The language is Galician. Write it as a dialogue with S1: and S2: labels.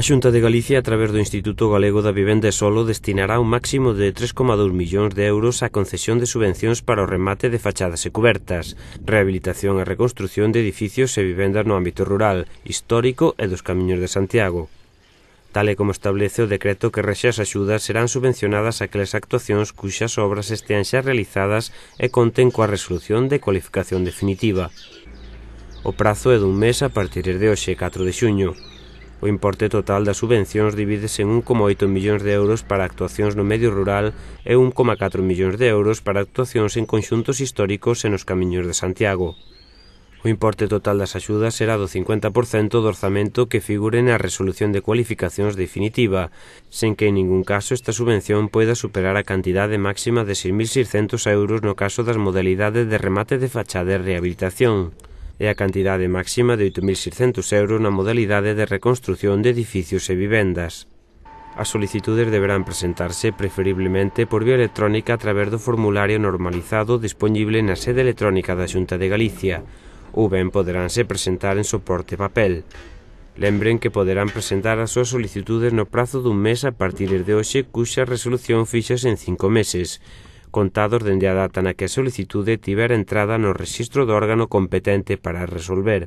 S1: A Xunta de Galicia, a través do Instituto Galego da Vivenda e Solo, destinará un máximo de 3,2 millóns de euros á concesión de subvencións para o remate de fachadas e cubertas, rehabilitación e reconstrucción de edificios e vivendas no ámbito rural, histórico e dos camiños de Santiago. Tal e como establece o decreto que rexe as axudas serán subvencionadas aquelas actuacións cuxas obras estean xa realizadas e conten coa resolución de cualificación definitiva. O prazo é dun mes a partir de hoxe 4 de xuño. O importe total das subvencións divídese en 1,8 millóns de euros para actuacións no medio rural e 1,4 millóns de euros para actuacións en conxuntos históricos e nos camiños de Santiago. O importe total das axudas será do 50% do orzamento que figure na resolución de cualificacións definitiva, sen que en ningún caso esta subvención poida superar a cantidade máxima de 6.600 euros no caso das modalidades de remate de fachada e rehabilitación e a cantidade máxima de 8.600 euros na modalidade de reconstrución de edificios e vivendas. As solicitudes deberán presentarse preferiblemente por vía electrónica a través do formulario normalizado dispoñible na sede electrónica da Xunta de Galicia, ou ben poderánse presentar en soporte papel. Lembren que poderán presentar as súas solicitudes no prazo dun mes a partir de hoxe cuxa resolución fixas en cinco meses, contados dende a data na que a solicitude tiver entrada no rexistro do órgano competente para resolver.